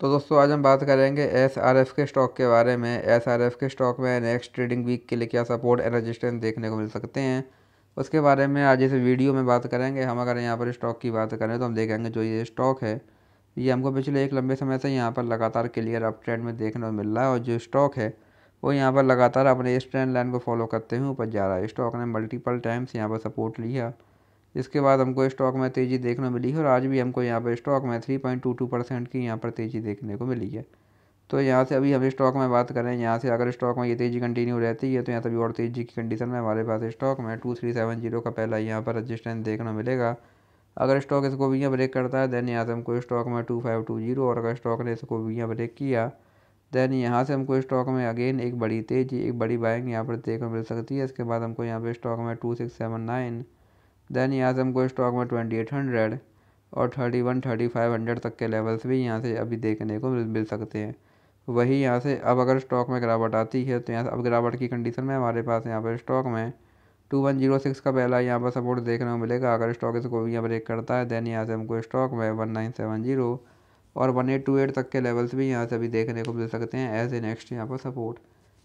तो दोस्तों आज हम बात करेंगे एस आर एफ के स्टॉक के बारे में एस आर एफ के स्टॉक में नेक्स्ट ट्रेडिंग वीक के लिए क्या सपोर्ट एंड रजिस्टेंस देखने को मिल सकते हैं उसके बारे में आज इस वीडियो में बात करेंगे हम अगर यहाँ पर स्टॉक की बात करें तो हम देखेंगे जो ये स्टॉक है ये हमको पिछले एक लंबे समय से यहाँ पर लगातार क्लियर अप ट्रेंड में देखने को मिल रहा है और जो स्टॉक है वो यहाँ पर लगातार अपने इस ट्रेंड लाइन को फॉलो करते हुए ऊपर जा रहा है स्टॉक ने मल्टीपल टाइम्स यहाँ पर सपोर्ट लिया इसके बाद हमको स्टॉक में तेज़ी देखने मिली है और आज भी हमको यहाँ पर स्टॉक में three point two two percent की यहाँ पर तेज़ी देखने को मिली है तो यहाँ से अभी हम स्टॉक में बात करें यहाँ से अगर स्टॉक में ये तेज़ी कंटिन्यू रहती है तो यहाँ से और तेज़ी की कंडीशन में हमारे पास स्टॉक में टू थ्री सेवन जीरो का पहला यहाँ पर रजिस्टेंस देखना मिलेगा अगर स्टॉक इसको भी यहाँ ब्रेक करता है देन यहाँ से हमको स्टॉक में टू फाइव टू जीरो और अगर स्टॉक ने इसको भी यहाँ ब्रेक किया देन यहाँ से हमको स्टॉक में अगेन एक बड़ी तेज़ी एक बड़ी बाइंग यहाँ पर देखने मिल सकती है इसके बाद हमको यहाँ पर स्टॉक में two six seven nine then यहाँ से हमको स्टॉक में ट्वेंटी एट हंड्रेड और thirty one thirty five hundred तक के लेवल्स भी यहाँ से अभी देखने को मिल सकते हैं वही यहाँ से अब अगर स्टॉक में गिरावट आती है तो यहाँ से अब गिरावट की कंडीशन में हमारे पास यहाँ पर स्टॉक में टू वन जीरो सिक्स का पहला यहाँ पर सपोर्ट देखने को मिलेगा अगर स्टॉक इसको यहाँ ब्रेक करता है देन यहाँ से हमको स्टॉक में वन नाइन सेवन जीरो और वन एट टू एट तक के लेवल्स भी यहाँ से अभी देखने को मिल सकते हैं एज ए नेक्स्ट यहाँ पर सपोर्ट